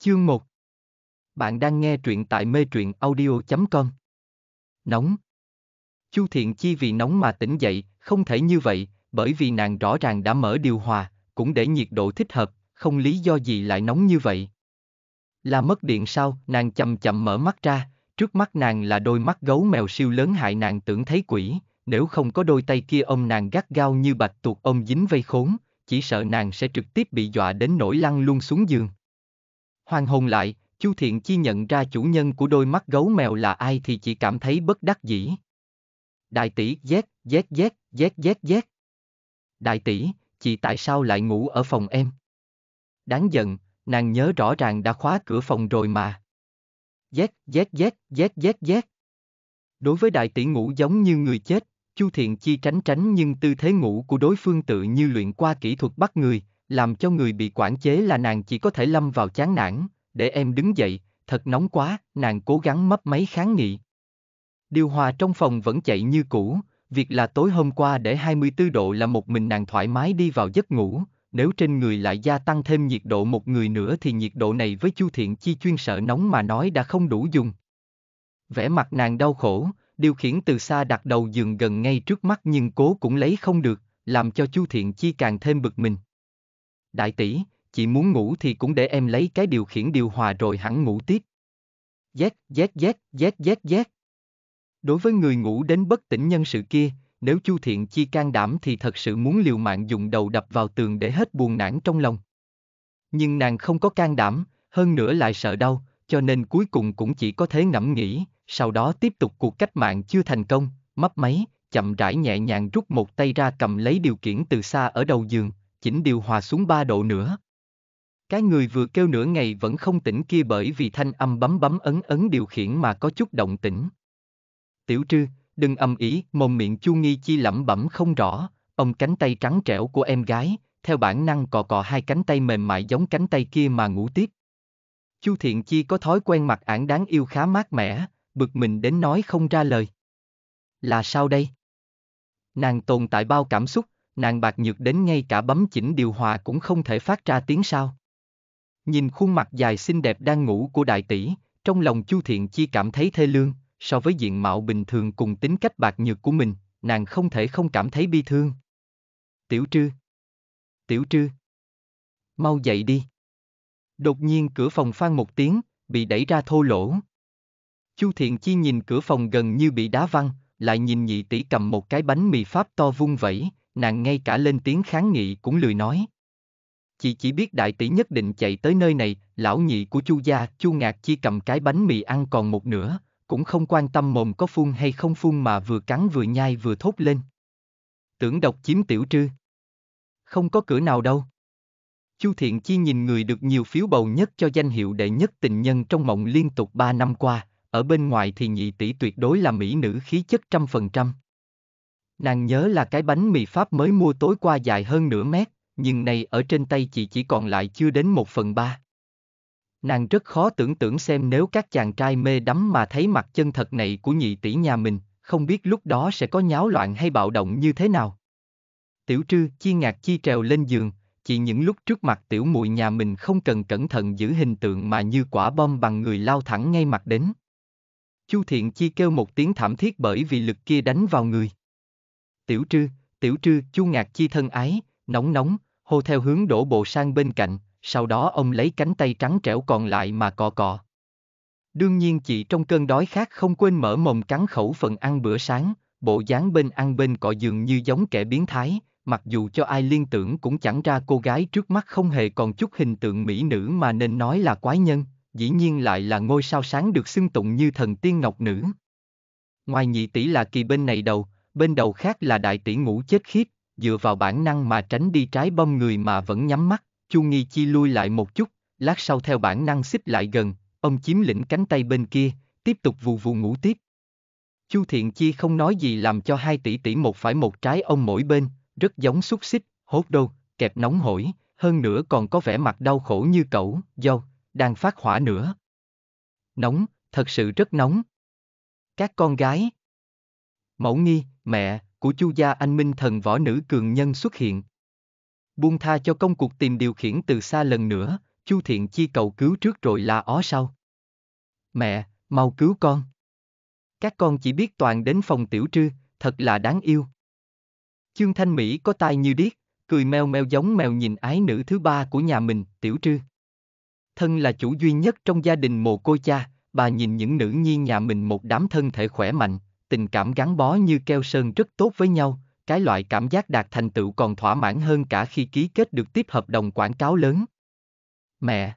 Chương 1 Bạn đang nghe truyện tại mê truyện audio.com Nóng Chu Thiện Chi vì nóng mà tỉnh dậy, không thể như vậy, bởi vì nàng rõ ràng đã mở điều hòa, cũng để nhiệt độ thích hợp, không lý do gì lại nóng như vậy. Là mất điện sao, nàng chậm chậm mở mắt ra, trước mắt nàng là đôi mắt gấu mèo siêu lớn hại nàng tưởng thấy quỷ, nếu không có đôi tay kia ông nàng gắt gao như bạch tuộc ông dính vây khốn, chỉ sợ nàng sẽ trực tiếp bị dọa đến nổi lăn luôn xuống giường. Hoàng hồn lại, Chu Thiện Chi nhận ra chủ nhân của đôi mắt gấu mèo là ai thì chỉ cảm thấy bất đắc dĩ. Đại tỷ, z, z, z, z, z, z. Đại tỷ, chị tại sao lại ngủ ở phòng em? Đáng giận, nàng nhớ rõ ràng đã khóa cửa phòng rồi mà. Z, z, z, z, z, z. Đối với đại tỷ ngủ giống như người chết, Chu Thiện Chi tránh tránh nhưng tư thế ngủ của đối phương tự như luyện qua kỹ thuật bắt người, làm cho người bị quản chế là nàng chỉ có thể lâm vào chán nản, để em đứng dậy, thật nóng quá, nàng cố gắng mấp máy kháng nghị. Điều hòa trong phòng vẫn chạy như cũ, việc là tối hôm qua để 24 độ là một mình nàng thoải mái đi vào giấc ngủ, nếu trên người lại gia tăng thêm nhiệt độ một người nữa thì nhiệt độ này với Chu Thiện Chi chuyên sợ nóng mà nói đã không đủ dùng. Vẻ mặt nàng đau khổ, điều khiển từ xa đặt đầu giường gần ngay trước mắt nhưng cố cũng lấy không được, làm cho Chu Thiện Chi càng thêm bực mình đại tỷ, chị muốn ngủ thì cũng để em lấy cái điều khiển điều hòa rồi hẳn ngủ tiếp. Giác, giác, giác, giác, giác, giác. Đối với người ngủ đến bất tỉnh nhân sự kia, nếu Chu Thiện Chi can đảm thì thật sự muốn liều mạng dùng đầu đập vào tường để hết buồn nản trong lòng. Nhưng nàng không có can đảm, hơn nữa lại sợ đau, cho nên cuối cùng cũng chỉ có thế ngẫm nghĩ, sau đó tiếp tục cuộc cách mạng chưa thành công, mấp máy, chậm rãi nhẹ nhàng rút một tay ra cầm lấy điều khiển từ xa ở đầu giường, chỉnh điều hòa xuống 3 độ nữa. Cái người vừa kêu nửa ngày vẫn không tỉnh kia bởi vì thanh âm bấm bấm ấn ấn điều khiển mà có chút động tĩnh. Tiểu trư, đừng âm ý, mồm miệng chu nghi chi lẩm bẩm không rõ, ông cánh tay trắng trẻo của em gái, theo bản năng cò cò hai cánh tay mềm mại giống cánh tay kia mà ngủ tiếp. Chu Thiện Chi có thói quen mặt ảng đáng yêu khá mát mẻ, bực mình đến nói không ra lời. Là sao đây? Nàng tồn tại bao cảm xúc, nàng bạc nhược đến ngay cả bấm chỉnh điều hòa cũng không thể phát ra tiếng sao. Nhìn khuôn mặt dài xinh đẹp đang ngủ của đại tỷ, trong lòng Chu Thiện Chi cảm thấy thê lương, so với diện mạo bình thường cùng tính cách bạc nhược của mình, nàng không thể không cảm thấy bi thương. Tiểu Trư Tiểu Trư Mau dậy đi Đột nhiên cửa phòng phan một tiếng, bị đẩy ra thô lỗ. Chu Thiện Chi nhìn cửa phòng gần như bị đá văng, lại nhìn nhị tỷ cầm một cái bánh mì pháp to vung vẩy, nàng ngay cả lên tiếng kháng nghị cũng lười nói. Chị chỉ biết đại tỷ nhất định chạy tới nơi này, lão nhị của chu gia, chu ngạc chi cầm cái bánh mì ăn còn một nửa, cũng không quan tâm mồm có phun hay không phun mà vừa cắn vừa nhai vừa thốt lên. Tưởng độc chiếm tiểu trư. Không có cửa nào đâu. Chu Thiện Chi nhìn người được nhiều phiếu bầu nhất cho danh hiệu đệ nhất tình nhân trong mộng liên tục 3 năm qua, ở bên ngoài thì nhị tỷ tuyệt đối là mỹ nữ khí chất trăm phần trăm. Nàng nhớ là cái bánh mì Pháp mới mua tối qua dài hơn nửa mét, nhưng này ở trên tay chị chỉ còn lại chưa đến một phần ba. Nàng rất khó tưởng tượng xem nếu các chàng trai mê đắm mà thấy mặt chân thật này của nhị tỷ nhà mình, không biết lúc đó sẽ có nháo loạn hay bạo động như thế nào. Tiểu trư chi ngạc chi trèo lên giường, chỉ những lúc trước mặt tiểu muội nhà mình không cần cẩn thận giữ hình tượng mà như quả bom bằng người lao thẳng ngay mặt đến. Chu Thiện Chi kêu một tiếng thảm thiết bởi vì lực kia đánh vào người tiểu trư, tiểu trư, chu ngạc chi thân ái, nóng nóng, hô theo hướng đổ bộ sang bên cạnh, sau đó ông lấy cánh tay trắng trẻo còn lại mà cọ cọ. Đương nhiên chị trong cơn đói khát không quên mở mồm cắn khẩu phần ăn bữa sáng, bộ dáng bên ăn bên cọ dường như giống kẻ biến thái, mặc dù cho ai liên tưởng cũng chẳng ra cô gái trước mắt không hề còn chút hình tượng mỹ nữ mà nên nói là quái nhân, dĩ nhiên lại là ngôi sao sáng được xưng tụng như thần tiên ngọc nữ. Ngoài nhị tỷ là kỳ bên này đầu, bên đầu khác là đại tỷ ngủ chết khiếp, dựa vào bản năng mà tránh đi trái bom người mà vẫn nhắm mắt, Chu Nghi Chi lui lại một chút, lát sau theo bản năng xích lại gần, ông chiếm lĩnh cánh tay bên kia, tiếp tục vù vù ngủ tiếp. Chu Thiện Chi không nói gì làm cho hai tỷ tỷ một phải một trái ông mỗi bên, rất giống xúc xích, hốt đô, kẹp nóng hổi, hơn nữa còn có vẻ mặt đau khổ như cẩu, dâu, đang phát hỏa nữa. Nóng, thật sự rất nóng. Các con gái, Mẫu nghi, mẹ, của chu gia anh minh thần võ nữ cường nhân xuất hiện. Buông tha cho công cuộc tìm điều khiển từ xa lần nữa, chu thiện chi cầu cứu trước rồi là ó sau. Mẹ, mau cứu con. Các con chỉ biết toàn đến phòng tiểu trư, thật là đáng yêu. Chương Thanh Mỹ có tai như điếc, cười meo meo giống mèo nhìn ái nữ thứ ba của nhà mình, tiểu trư. Thân là chủ duy nhất trong gia đình mồ côi cha, bà nhìn những nữ nhi nhà mình một đám thân thể khỏe mạnh, tình cảm gắn bó như keo sơn rất tốt với nhau, cái loại cảm giác đạt thành tựu còn thỏa mãn hơn cả khi ký kết được tiếp hợp đồng quảng cáo lớn. Mẹ!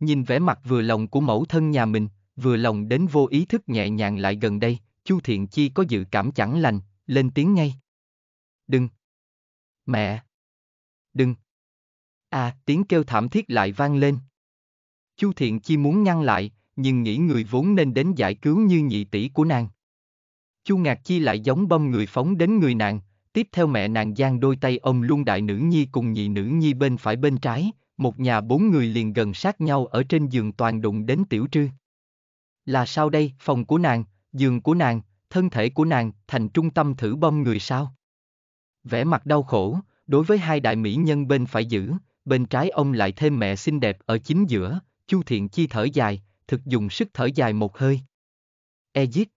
Nhìn vẻ mặt vừa lòng của mẫu thân nhà mình, vừa lòng đến vô ý thức nhẹ nhàng lại gần đây, Chu Thiện Chi có dự cảm chẳng lành, lên tiếng ngay. Đừng! Mẹ! Đừng! À, tiếng kêu thảm thiết lại vang lên. Chu Thiện Chi muốn ngăn lại, nhưng nghĩ người vốn nên đến giải cứu như nhị tỷ của nàng. Chu Ngạc Chi lại giống bom người phóng đến người nàng, tiếp theo mẹ nàng giang đôi tay ông luôn đại nữ nhi cùng nhị nữ nhi bên phải bên trái, một nhà bốn người liền gần sát nhau ở trên giường toàn đụng đến tiểu trư. Là sao đây, phòng của nàng, giường của nàng, thân thể của nàng, thành trung tâm thử bom người sao? Vẻ mặt đau khổ, đối với hai đại mỹ nhân bên phải giữ, bên trái ông lại thêm mẹ xinh đẹp ở chính giữa, Chu Thiện Chi thở dài, thực dùng sức thở dài một hơi. E giết.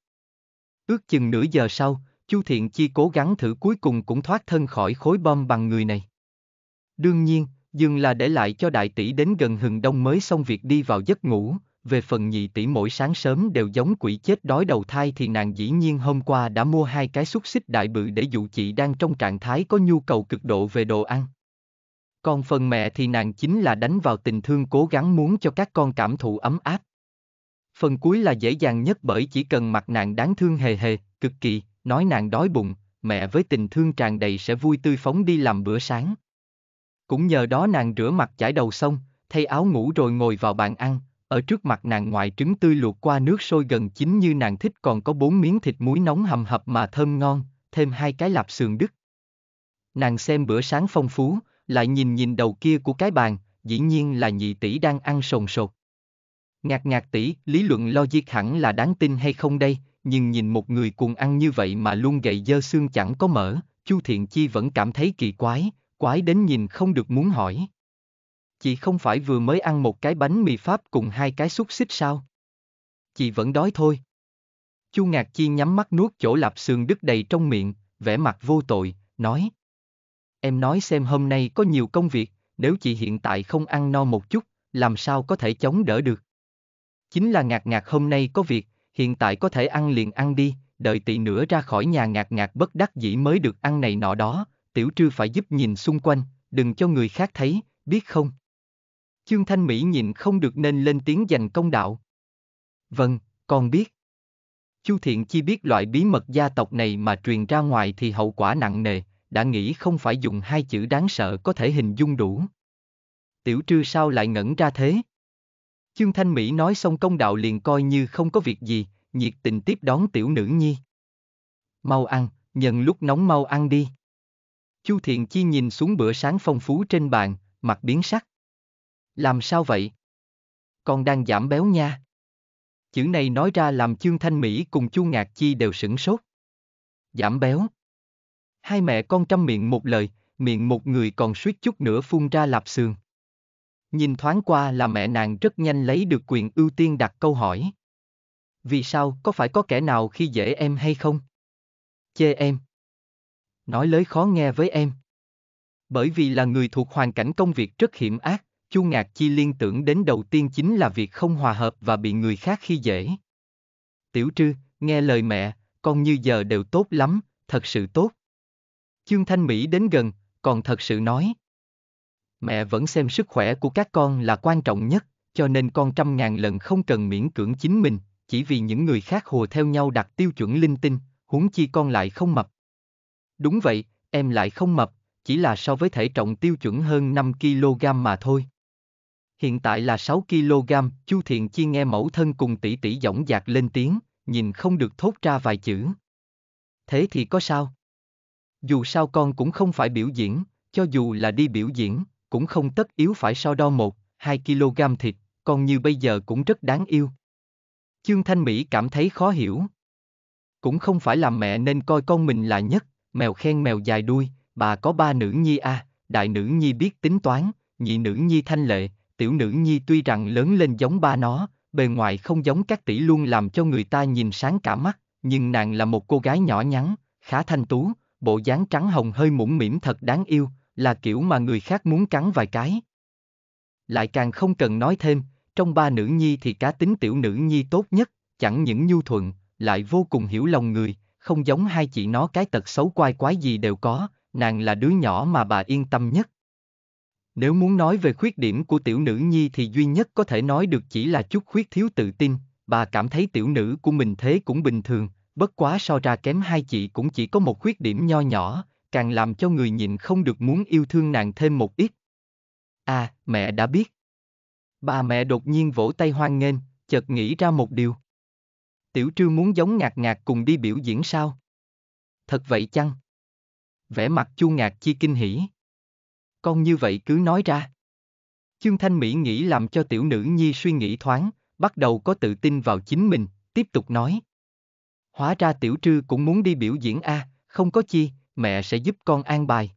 Ước chừng nửa giờ sau, Chu Thiện Chi cố gắng thử cuối cùng cũng thoát thân khỏi khối bom bằng người này. Đương nhiên, dừng là để lại cho đại tỷ đến gần hừng đông mới xong việc đi vào giấc ngủ, về phần nhị tỷ mỗi sáng sớm đều giống quỷ chết đói đầu thai thì nàng dĩ nhiên hôm qua đã mua hai cái xúc xích đại bự để dụ chị đang trong trạng thái có nhu cầu cực độ về đồ ăn. Còn phần mẹ thì nàng chính là đánh vào tình thương cố gắng muốn cho các con cảm thụ ấm áp. Phần cuối là dễ dàng nhất bởi chỉ cần mặt nàng đáng thương hề hề, cực kỳ, nói nàng đói bụng, mẹ với tình thương tràn đầy sẽ vui tươi phóng đi làm bữa sáng. Cũng nhờ đó nàng rửa mặt chải đầu xong, thay áo ngủ rồi ngồi vào bàn ăn, ở trước mặt nàng ngoài trứng tươi luộc qua nước sôi gần chín như nàng thích còn có bốn miếng thịt muối nóng hầm hập mà thơm ngon, thêm hai cái lạp sườn đứt. Nàng xem bữa sáng phong phú, lại nhìn nhìn đầu kia của cái bàn, dĩ nhiên là nhị tỷ đang ăn sồn sột. Ngạc ngạc tỷ, lý luận logic hẳn là đáng tin hay không đây, nhưng nhìn một người cuồng ăn như vậy mà luôn gậy dơ xương chẳng có mỡ, Chu Thiện Chi vẫn cảm thấy kỳ quái, quái đến nhìn không được muốn hỏi. Chị không phải vừa mới ăn một cái bánh mì Pháp cùng hai cái xúc xích sao? Chị vẫn đói thôi. Chu Ngạc Chi nhắm mắt nuốt chỗ lạp xương đứt đầy trong miệng, vẻ mặt vô tội, nói. Em nói xem hôm nay có nhiều công việc, nếu chị hiện tại không ăn no một chút, làm sao có thể chống đỡ được? Chính là ngạc ngạc hôm nay có việc, hiện tại có thể ăn liền ăn đi, đợi tỷ nữa ra khỏi nhà ngạc ngạc bất đắc dĩ mới được ăn này nọ đó, tiểu trư phải giúp nhìn xung quanh, đừng cho người khác thấy, biết không? Chương Thanh Mỹ nhìn không được nên lên tiếng giành công đạo. Vâng, con biết. Chu Thiện Chi biết loại bí mật gia tộc này mà truyền ra ngoài thì hậu quả nặng nề, đã nghĩ không phải dùng hai chữ đáng sợ có thể hình dung đủ. Tiểu trư sao lại ngẩn ra thế? Chương Thanh Mỹ nói xong công đạo liền coi như không có việc gì, nhiệt tình tiếp đón tiểu nữ nhi. Mau ăn, nhân lúc nóng mau ăn đi. Chu Thiện Chi nhìn xuống bữa sáng phong phú trên bàn, mặt biến sắc. Làm sao vậy? Con đang giảm béo nha. Chữ này nói ra làm Chương Thanh Mỹ cùng Chu Ngạc Chi đều sửng sốt. Giảm béo. Hai mẹ con trăm miệng một lời, miệng một người còn suýt chút nữa phun ra lạp xương. Nhìn thoáng qua là mẹ nàng rất nhanh lấy được quyền ưu tiên đặt câu hỏi. Vì sao có phải có kẻ nào khi dễ em hay không? Chê em. Nói lời khó nghe với em. Bởi vì là người thuộc hoàn cảnh công việc rất hiểm ác, Chu Ngạc Chi liên tưởng đến đầu tiên chính là việc không hòa hợp và bị người khác khi dễ. Tiểu Trư, nghe lời mẹ, con như giờ đều tốt lắm, thật sự tốt. Chương Thanh Mỹ đến gần, còn thật sự nói mẹ vẫn xem sức khỏe của các con là quan trọng nhất, cho nên con trăm ngàn lần không cần miễn cưỡng chính mình, chỉ vì những người khác hùa theo nhau đặt tiêu chuẩn linh tinh, huống chi con lại không mập. Đúng vậy, em lại không mập, chỉ là so với thể trọng tiêu chuẩn hơn 5kg mà thôi. Hiện tại là 6kg, Chu Thiện Chi nghe mẫu thân cùng tỷ tỷ dõng dạc lên tiếng, nhìn không được thốt ra vài chữ. Thế thì có sao? Dù sao con cũng không phải biểu diễn, cho dù là đi biểu diễn, cũng không tất yếu phải so đo một, hai kg thịt, còn như bây giờ cũng rất đáng yêu. Chương Thanh Mỹ cảm thấy khó hiểu. Cũng không phải là mẹ nên coi con mình là nhất, mèo khen mèo dài đuôi, bà có ba nữ nhi a, à, đại nữ nhi biết tính toán, nhị nữ nhi thanh lệ, tiểu nữ nhi tuy rằng lớn lên giống ba nó, bề ngoài không giống các tỷ luôn làm cho người ta nhìn sáng cả mắt, nhưng nàng là một cô gái nhỏ nhắn, khá thanh tú, bộ dáng trắng hồng hơi mũm mỉm thật đáng yêu, là kiểu mà người khác muốn cắn vài cái. Lại càng không cần nói thêm, trong ba nữ nhi thì cá tính tiểu nữ nhi tốt nhất, chẳng những nhu thuận, lại vô cùng hiểu lòng người, không giống hai chị nó cái tật xấu quai quái gì đều có, nàng là đứa nhỏ mà bà yên tâm nhất. Nếu muốn nói về khuyết điểm của tiểu nữ nhi thì duy nhất có thể nói được chỉ là chút khuyết thiếu tự tin, bà cảm thấy tiểu nữ của mình thế cũng bình thường, bất quá so ra kém hai chị cũng chỉ có một khuyết điểm nho nhỏ, càng làm cho người nhịn không được muốn yêu thương nàng thêm một ít. À, mẹ đã biết. Bà mẹ đột nhiên vỗ tay hoan nghênh, chợt nghĩ ra một điều. Tiểu trư muốn giống ngạc ngạc cùng đi biểu diễn sao? Thật vậy chăng? Vẻ mặt chu ngạc chi kinh hỉ. Con như vậy cứ nói ra. Chương Thanh Mỹ nghĩ làm cho tiểu nữ nhi suy nghĩ thoáng, bắt đầu có tự tin vào chính mình, tiếp tục nói. Hóa ra tiểu trư cũng muốn đi biểu diễn a, à, không có chi, mẹ sẽ giúp con an bài.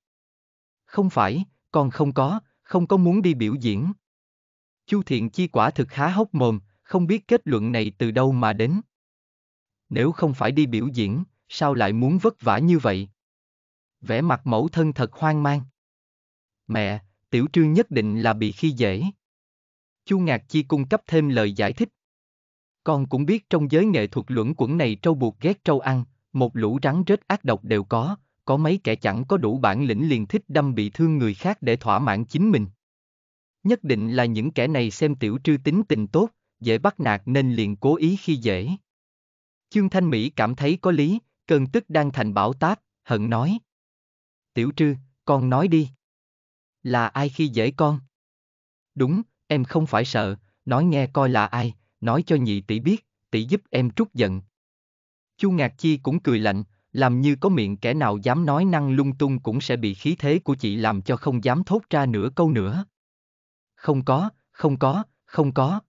Không phải, con không có, không có muốn đi biểu diễn. Chu Thiện Chi quả thực há hốc mồm, không biết kết luận này từ đâu mà đến. Nếu không phải đi biểu diễn, sao lại muốn vất vả như vậy? Vẻ mặt mẫu thân thật hoang mang. Mẹ, tiểu trương nhất định là bị khi dễ. Chu Ngạc Chi cung cấp thêm lời giải thích. Con cũng biết trong giới nghệ thuật luẩn quẩn này trâu buộc ghét trâu ăn, một lũ rắn rết ác độc đều có, có mấy kẻ chẳng có đủ bản lĩnh liền thích đâm bị thương người khác để thỏa mãn chính mình. Nhất định là những kẻ này xem tiểu trư tính tình tốt, dễ bắt nạt nên liền cố ý khi dễ. trương Thanh Mỹ cảm thấy có lý, cơn tức đang thành bão táp, hận nói. Tiểu trư, con nói đi. Là ai khi dễ con? Đúng, em không phải sợ, nói nghe coi là ai, nói cho nhị tỷ biết, tỷ giúp em trút giận. Chu Ngạc Chi cũng cười lạnh, làm như có miệng kẻ nào dám nói năng lung tung cũng sẽ bị khí thế của chị làm cho không dám thốt ra nửa câu nữa. Không có, không có, không có.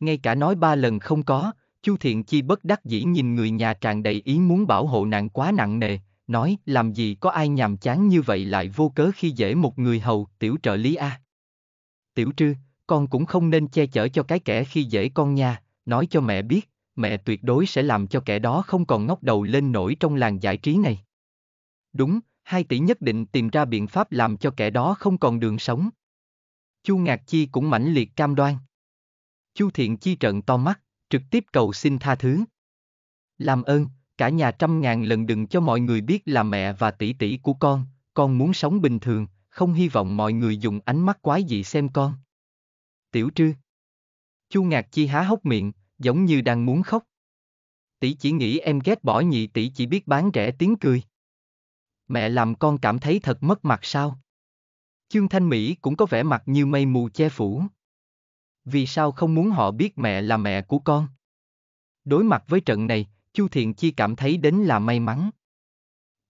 Ngay cả nói ba lần không có, Chu Thiện Chi bất đắc dĩ nhìn người nhà tràn đầy ý muốn bảo hộ nạn quá nặng nề, nói làm gì có ai nhàm chán như vậy lại vô cớ khi dễ một người hầu, tiểu trợ lý A. Tiểu trư, con cũng không nên che chở cho cái kẻ khi dễ con nha, nói cho mẹ biết, mẹ tuyệt đối sẽ làm cho kẻ đó không còn ngóc đầu lên nổi trong làng giải trí này. Đúng, hai tỷ nhất định tìm ra biện pháp làm cho kẻ đó không còn đường sống. Chu Ngạc Chi cũng mãnh liệt cam đoan. Chu Thiện Chi trợn to mắt, trực tiếp cầu xin tha thứ. Làm ơn, cả nhà trăm ngàn lần đừng cho mọi người biết là mẹ và tỷ tỷ của con, con muốn sống bình thường, không hy vọng mọi người dùng ánh mắt quái dị xem con. Tiểu Trư Chu Ngạc Chi há hốc miệng, giống như đang muốn khóc. Tỷ chỉ nghĩ em ghét bỏ nhị tỷ chỉ biết bán rẻ tiếng cười. Mẹ làm con cảm thấy thật mất mặt sao? Chương Thanh Mỹ cũng có vẻ mặt như mây mù che phủ. Vì sao không muốn họ biết mẹ là mẹ của con? Đối mặt với trận này, Chu Thiện Chi cảm thấy đến là may mắn.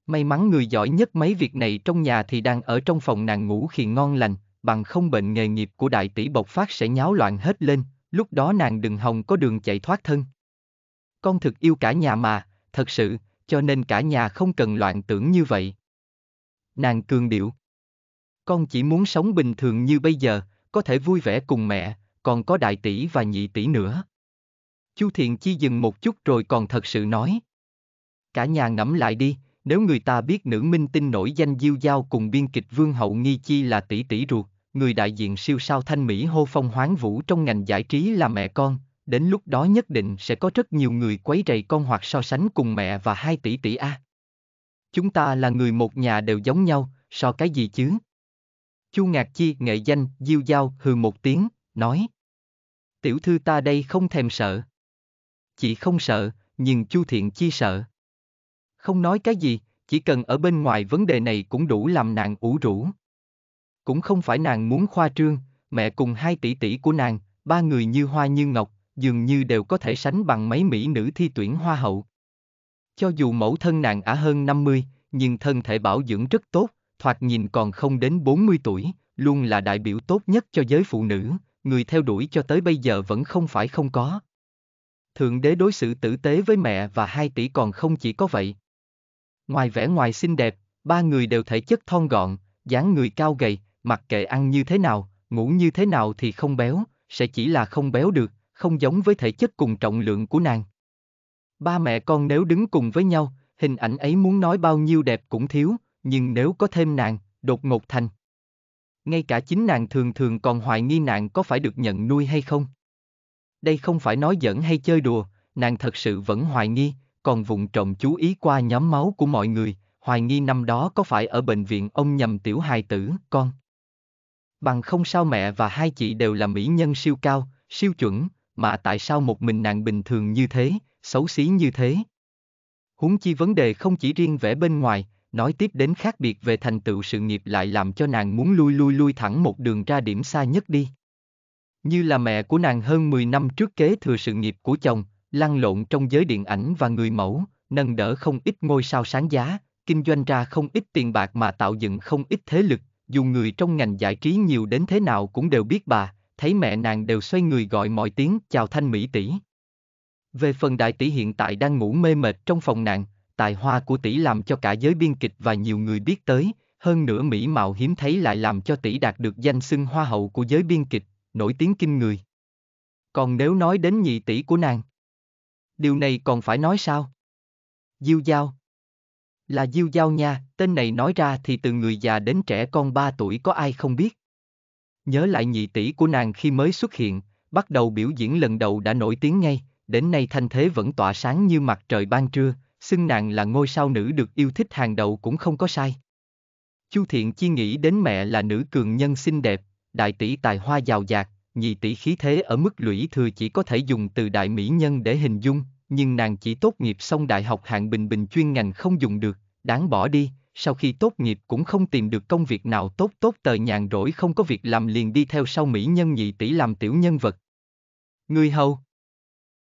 May mắn người giỏi nhất mấy việc này trong nhà thì đang ở trong phòng nàng ngủ khi ngon lành, bằng không bệnh nghề nghiệp của đại tỷ bộc phát sẽ nháo loạn hết lên, lúc đó nàng đừng hòng có đường chạy thoát thân. Con thực yêu cả nhà mà, thật sự, cho nên cả nhà không cần loạn tưởng như vậy. Nàng cường điệu. Con chỉ muốn sống bình thường như bây giờ, có thể vui vẻ cùng mẹ, còn có đại tỷ và nhị tỷ nữa. Chu Thiện Chi dừng một chút rồi còn thật sự nói. Cả nhà ngẫm lại đi, nếu người ta biết nữ minh tinh nổi danh diêu giao cùng biên kịch Vương Hậu Nghi Chi là tỷ tỷ ruột, người đại diện siêu sao thanh Mỹ hô phong hoáng vũ trong ngành giải trí là mẹ con, đến lúc đó nhất định sẽ có rất nhiều người quấy rầy con hoặc so sánh cùng mẹ và hai tỷ tỷ A. Chúng ta là người một nhà đều giống nhau, so cái gì chứ? Chu Ngạc Chi nghệ danh, diêu giao, hừ một tiếng, nói. Tiểu thư ta đây không thèm sợ. Chị không sợ, nhưng Chu Thiện Chi sợ. Không nói cái gì, chỉ cần ở bên ngoài vấn đề này cũng đủ làm nàng ủ rũ cũng không phải nàng muốn khoa trương, mẹ cùng hai tỷ tỷ của nàng, ba người như hoa như ngọc, dường như đều có thể sánh bằng mấy mỹ nữ thi tuyển hoa hậu. Cho dù mẫu thân nàng ả hơn 50, nhưng thân thể bảo dưỡng rất tốt, thoạt nhìn còn không đến 40 tuổi, luôn là đại biểu tốt nhất cho giới phụ nữ, người theo đuổi cho tới bây giờ vẫn không phải không có. Thượng đế đối xử tử tế với mẹ và hai tỷ còn không chỉ có vậy. Ngoài vẻ ngoài xinh đẹp, ba người đều thể chất thon gọn, dáng người cao gầy, mặc kệ ăn như thế nào, ngủ như thế nào thì không béo, sẽ chỉ là không béo được, không giống với thể chất cùng trọng lượng của nàng. Ba mẹ con nếu đứng cùng với nhau, hình ảnh ấy muốn nói bao nhiêu đẹp cũng thiếu, nhưng nếu có thêm nàng, đột ngột thành. Ngay cả chính nàng thường thường còn hoài nghi nàng có phải được nhận nuôi hay không. Đây không phải nói giỡn hay chơi đùa, nàng thật sự vẫn hoài nghi, còn vụng trộm chú ý qua nhóm máu của mọi người, hoài nghi năm đó có phải ở bệnh viện ông nhầm tiểu hài tử, con. Bằng không sao mẹ và hai chị đều là mỹ nhân siêu cao, siêu chuẩn, mà tại sao một mình nàng bình thường như thế, xấu xí như thế? Huống chi vấn đề không chỉ riêng vẻ bên ngoài, nói tiếp đến khác biệt về thành tựu sự nghiệp lại làm cho nàng muốn lui lui lui thẳng một đường ra điểm xa nhất đi. Như là mẹ của nàng hơn 10 năm trước kế thừa sự nghiệp của chồng, lăn lộn trong giới điện ảnh và người mẫu, nâng đỡ không ít ngôi sao sáng giá, kinh doanh ra không ít tiền bạc mà tạo dựng không ít thế lực, dù người trong ngành giải trí nhiều đến thế nào cũng đều biết bà, thấy mẹ nàng đều xoay người gọi mọi tiếng chào thanh mỹ tỷ. Về phần đại tỷ hiện tại đang ngủ mê mệt trong phòng nàng, tài hoa của tỷ làm cho cả giới biên kịch và nhiều người biết tới, hơn nữa mỹ mạo hiếm thấy lại làm cho tỷ đạt được danh xưng hoa hậu của giới biên kịch, nổi tiếng kinh người. Còn nếu nói đến nhị tỷ của nàng, điều này còn phải nói sao? Diêu Giao, là Diêu Giao nha, tên này nói ra thì từ người già đến trẻ con 3 tuổi có ai không biết. Nhớ lại nhị tỷ của nàng khi mới xuất hiện, bắt đầu biểu diễn lần đầu đã nổi tiếng ngay, đến nay thanh thế vẫn tỏa sáng như mặt trời ban trưa, xưng nàng là ngôi sao nữ được yêu thích hàng đầu cũng không có sai. Chu Thiện Chi nghĩ đến mẹ là nữ cường nhân xinh đẹp, đại tỷ tài hoa giàu dạt, nhị tỷ khí thế ở mức lũy thừa chỉ có thể dùng từ đại mỹ nhân để hình dung, nhưng nàng chỉ tốt nghiệp xong đại học hạng bình bình chuyên ngành không dùng được, đáng bỏ đi, sau khi tốt nghiệp cũng không tìm được công việc nào tốt tốt tờ nhàn rỗi không có việc làm liền đi theo sau mỹ nhân nhị tỷ làm tiểu nhân vật. Người hầu.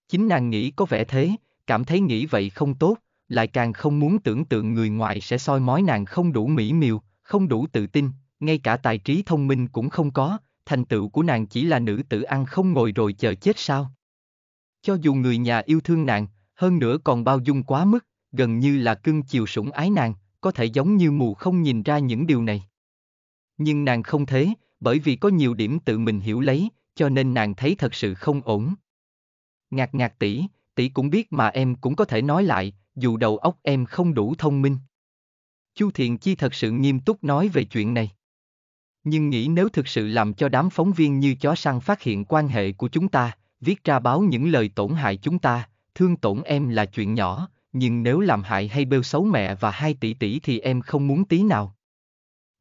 Chính nàng nghĩ có vẻ thế, cảm thấy nghĩ vậy không tốt, lại càng không muốn tưởng tượng người ngoại sẽ soi mói nàng không đủ mỹ miều, không đủ tự tin, ngay cả tài trí thông minh cũng không có, thành tựu của nàng chỉ là nữ tử ăn không ngồi rồi chờ chết sao cho dù người nhà yêu thương nàng, hơn nữa còn bao dung quá mức, gần như là cưng chiều sủng ái nàng, có thể giống như mù không nhìn ra những điều này. Nhưng nàng không thế, bởi vì có nhiều điểm tự mình hiểu lấy, cho nên nàng thấy thật sự không ổn. Ngạc ngạc tỷ, tỷ cũng biết mà em cũng có thể nói lại, dù đầu óc em không đủ thông minh. Chu Thiện Chi thật sự nghiêm túc nói về chuyện này. Nhưng nghĩ nếu thực sự làm cho đám phóng viên như chó săn phát hiện quan hệ của chúng ta, viết ra báo những lời tổn hại chúng ta, thương tổn em là chuyện nhỏ, nhưng nếu làm hại hay bêu xấu mẹ và hai tỷ tỷ thì em không muốn tí nào.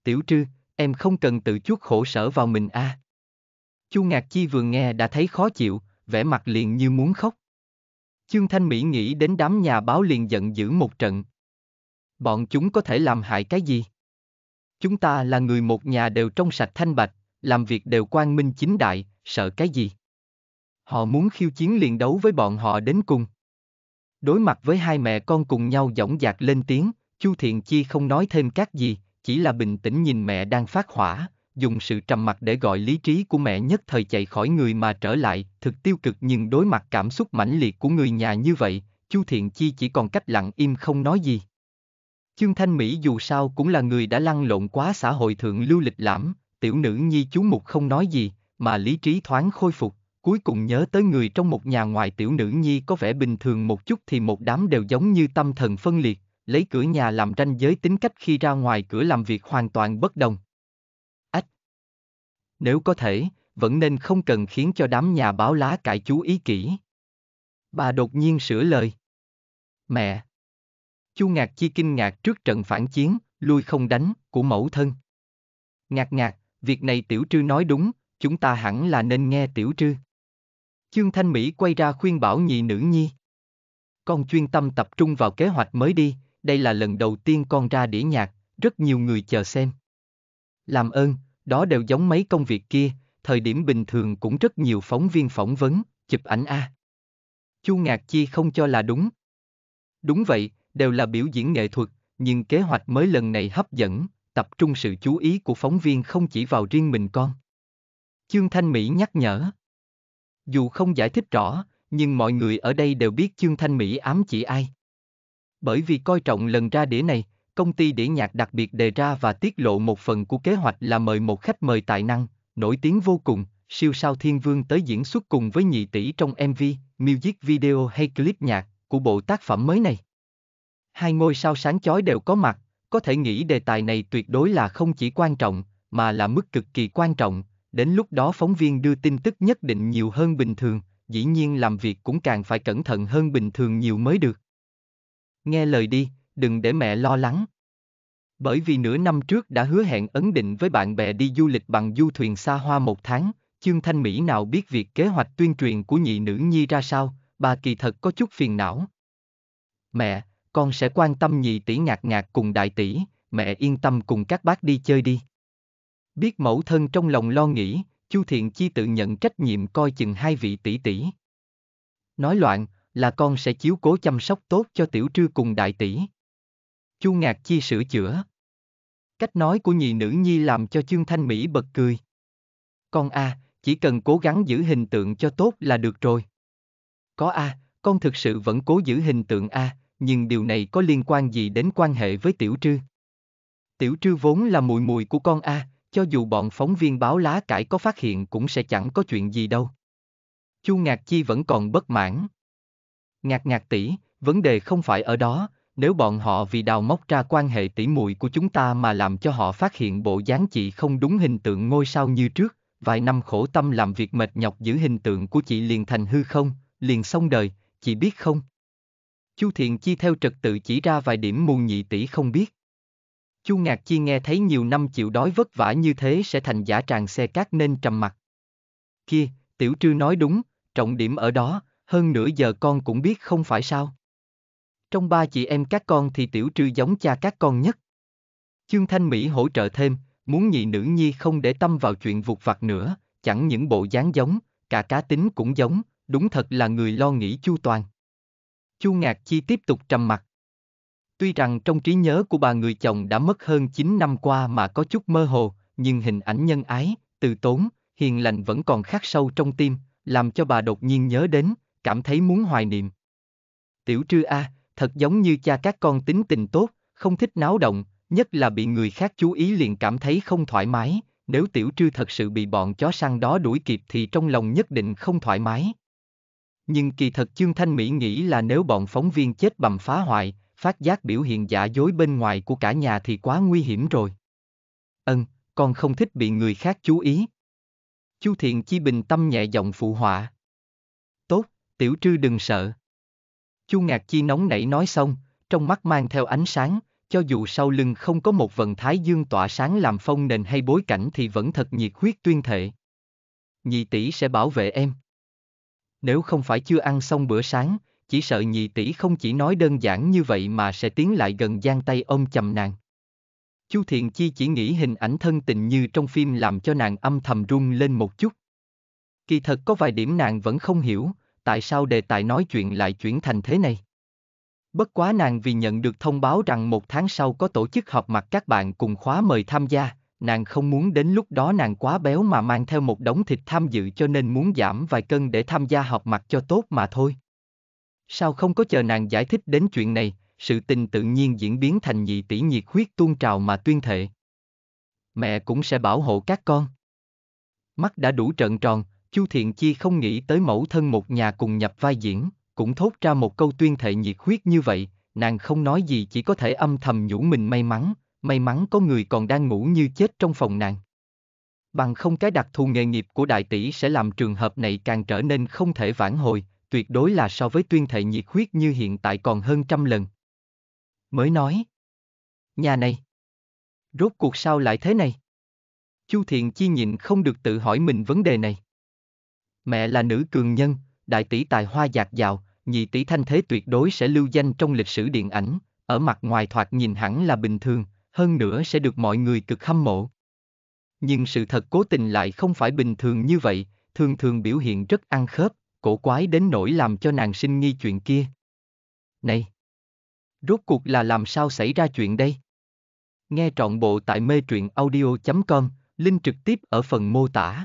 Tiểu trư, em không cần tự chuốc khổ sở vào mình a. À. Chu Ngạc Chi vừa nghe đã thấy khó chịu, vẻ mặt liền như muốn khóc. Chương Thanh Mỹ nghĩ đến đám nhà báo liền giận dữ một trận. Bọn chúng có thể làm hại cái gì? Chúng ta là người một nhà đều trong sạch thanh bạch, làm việc đều quang minh chính đại, sợ cái gì? Họ muốn khiêu chiến liền đấu với bọn họ đến cùng. Đối mặt với hai mẹ con cùng nhau dõng dạc lên tiếng, Chu Thiện Chi không nói thêm các gì, chỉ là bình tĩnh nhìn mẹ đang phát hỏa, dùng sự trầm mặc để gọi lý trí của mẹ nhất thời chạy khỏi người mà trở lại, thực tiêu cực nhưng đối mặt cảm xúc mãnh liệt của người nhà như vậy, Chu Thiện Chi chỉ còn cách lặng im không nói gì. Chương Thanh Mỹ dù sao cũng là người đã lăn lộn quá xã hội thượng lưu lịch lãm, tiểu nữ nhi chú mục không nói gì, mà lý trí thoáng khôi phục, cuối cùng nhớ tới người trong một nhà ngoài tiểu nữ nhi có vẻ bình thường một chút thì một đám đều giống như tâm thần phân liệt, lấy cửa nhà làm ranh giới tính cách khi ra ngoài cửa làm việc hoàn toàn bất đồng. Ách! Nếu có thể, vẫn nên không cần khiến cho đám nhà báo lá cải chú ý kỹ. Bà đột nhiên sửa lời. Mẹ! Chu Ngạc Chi kinh ngạc trước trận phản chiến, lui không đánh, của mẫu thân. Ngạc ngạc, việc này tiểu trư nói đúng, chúng ta hẳn là nên nghe tiểu trư. Chương Thanh Mỹ quay ra khuyên bảo nhị nữ nhi. Con chuyên tâm tập trung vào kế hoạch mới đi, đây là lần đầu tiên con ra đĩa nhạc, rất nhiều người chờ xem. Làm ơn, đó đều giống mấy công việc kia, thời điểm bình thường cũng rất nhiều phóng viên phỏng vấn, chụp ảnh a. À. Chu Ngạc Chi không cho là đúng. Đúng vậy, đều là biểu diễn nghệ thuật, nhưng kế hoạch mới lần này hấp dẫn, tập trung sự chú ý của phóng viên không chỉ vào riêng mình con. Chương Thanh Mỹ nhắc nhở. Dù không giải thích rõ, nhưng mọi người ở đây đều biết Chương Thanh Mỹ ám chỉ ai. Bởi vì coi trọng lần ra đĩa này, công ty đĩa nhạc đặc biệt đề ra và tiết lộ một phần của kế hoạch là mời một khách mời tài năng, nổi tiếng vô cùng, siêu sao thiên vương tới diễn xuất cùng với nhị tỷ trong MV, music video hay clip nhạc của bộ tác phẩm mới này. Hai ngôi sao sáng chói đều có mặt, có thể nghĩ đề tài này tuyệt đối là không chỉ quan trọng, mà là mức cực kỳ quan trọng, đến lúc đó phóng viên đưa tin tức nhất định nhiều hơn bình thường, dĩ nhiên làm việc cũng càng phải cẩn thận hơn bình thường nhiều mới được. Nghe lời đi, đừng để mẹ lo lắng. Bởi vì nửa năm trước đã hứa hẹn ấn định với bạn bè đi du lịch bằng du thuyền xa hoa một tháng, Chương Thanh Mỹ nào biết việc kế hoạch tuyên truyền của nhị nữ nhi ra sao, bà kỳ thật có chút phiền não. Mẹ, con sẽ quan tâm nhị tỷ ngạc ngạc cùng đại tỷ, mẹ yên tâm cùng các bác đi chơi đi. Biết mẫu thân trong lòng lo nghĩ, Chu Thiện Chi tự nhận trách nhiệm coi chừng hai vị tỷ tỷ. Nói loạn, là con sẽ chiếu cố chăm sóc tốt cho tiểu trư cùng đại tỷ. Chu Ngạc Chi sửa chữa. Cách nói của nhị nữ nhi làm cho trương Thanh Mỹ bật cười. Con a, chỉ cần cố gắng giữ hình tượng cho tốt là được rồi. Có a, con thực sự vẫn cố giữ hình tượng a, nhưng điều này có liên quan gì đến quan hệ với tiểu trư? Tiểu trư vốn là mùi mùi của con a, cho dù bọn phóng viên báo lá cải có phát hiện cũng sẽ chẳng có chuyện gì đâu. Chu Ngạc Chi vẫn còn bất mãn. Ngạc ngạc tỷ, vấn đề không phải ở đó, nếu bọn họ vì đào móc ra quan hệ tỉ muội của chúng ta mà làm cho họ phát hiện bộ dáng chị không đúng hình tượng ngôi sao như trước, vài năm khổ tâm làm việc mệt nhọc giữ hình tượng của chị liền thành hư không, liền xong đời, chị biết không? Chu Thiện Chi theo trật tự chỉ ra vài điểm mù nhị tỷ không biết. Chu Ngạc Chi nghe thấy nhiều năm chịu đói vất vả như thế sẽ thành giả tràng xe cát nên trầm mặt. Kia, Tiểu Trư nói đúng, trọng điểm ở đó, hơn nửa giờ con cũng biết không phải sao. Trong ba chị em các con thì Tiểu Trư giống cha các con nhất. Chương Thanh Mỹ hỗ trợ thêm, muốn nhị nữ nhi không để tâm vào chuyện vụt vặt nữa, chẳng những bộ dáng giống, cả cá tính cũng giống, đúng thật là người lo nghĩ chu toàn. Chu Ngạc Chi tiếp tục trầm mặt. Tuy rằng trong trí nhớ của bà người chồng đã mất hơn 9 năm qua mà có chút mơ hồ, nhưng hình ảnh nhân ái, từ tốn, hiền lành vẫn còn khắc sâu trong tim, làm cho bà đột nhiên nhớ đến, cảm thấy muốn hoài niệm. Tiểu trư A, thật giống như cha các con tính tình tốt, không thích náo động, nhất là bị người khác chú ý liền cảm thấy không thoải mái, nếu tiểu trư thật sự bị bọn chó săn đó đuổi kịp thì trong lòng nhất định không thoải mái. Nhưng kỳ thật Chương Thanh Mỹ nghĩ là nếu bọn phóng viên chết bầm phá hoại, phát giác biểu hiện giả dối bên ngoài của cả nhà thì quá nguy hiểm rồi. Ân, con không thích bị người khác chú ý. Chu Thiện Chi bình tâm nhẹ giọng phụ họa. Tốt, tiểu trư đừng sợ. Chu Ngạc Chi nóng nảy nói xong, trong mắt mang theo ánh sáng, cho dù sau lưng không có một vận thái dương tỏa sáng làm phong nền hay bối cảnh thì vẫn thật nhiệt huyết tuyên thệ. Nhị tỷ sẽ bảo vệ em. Nếu không phải chưa ăn xong bữa sáng, chỉ sợ nhị tỷ không chỉ nói đơn giản như vậy mà sẽ tiến lại gần gian tay ông chầm nàng. Chu Thiện Chi chỉ nghĩ hình ảnh thân tình như trong phim làm cho nàng âm thầm run lên một chút. Kỳ thật có vài điểm nàng vẫn không hiểu, tại sao đề tài nói chuyện lại chuyển thành thế này. Bất quá nàng vì nhận được thông báo rằng một tháng sau có tổ chức họp mặt các bạn cùng khóa mời tham gia, nàng không muốn đến lúc đó nàng quá béo mà mang theo một đống thịt tham dự cho nên muốn giảm vài cân để tham gia họp mặt cho tốt mà thôi. Sao không có chờ nàng giải thích đến chuyện này, sự tình tự nhiên diễn biến thành nhị tỷ nhiệt huyết tuôn trào mà tuyên thệ. Mẹ cũng sẽ bảo hộ các con. Mắt đã đủ trợn tròn, Chu Thiện Chi không nghĩ tới mẫu thân một nhà cùng nhập vai diễn, cũng thốt ra một câu tuyên thệ nhiệt huyết như vậy, nàng không nói gì chỉ có thể âm thầm nhủ mình may mắn, may mắn có người còn đang ngủ như chết trong phòng nàng. Bằng không cái đặc thù nghề nghiệp của đại tỷ sẽ làm trường hợp này càng trở nên không thể vãn hồi, tuyệt đối là so với tuyên thệ nhiệt huyết như hiện tại còn hơn trăm lần. Mới nói. Nhà này. Rốt cuộc sao lại thế này? Chu Thiện Chi nhịn không được tự hỏi mình vấn đề này. Mẹ là nữ cường nhân, đại tỷ tài hoa giạt dào, nhị tỷ thanh thế tuyệt đối sẽ lưu danh trong lịch sử điện ảnh, ở mặt ngoài thoạt nhìn hẳn là bình thường, hơn nữa sẽ được mọi người cực hâm mộ. Nhưng sự thật cố tình lại không phải bình thường như vậy, thường thường biểu hiện rất ăn khớp, cổ quái đến nỗi làm cho nàng sinh nghi chuyện kia. Này! Rốt cuộc là làm sao xảy ra chuyện đây? Nghe trọn bộ tại mê truyện audio.com, link trực tiếp ở phần mô tả.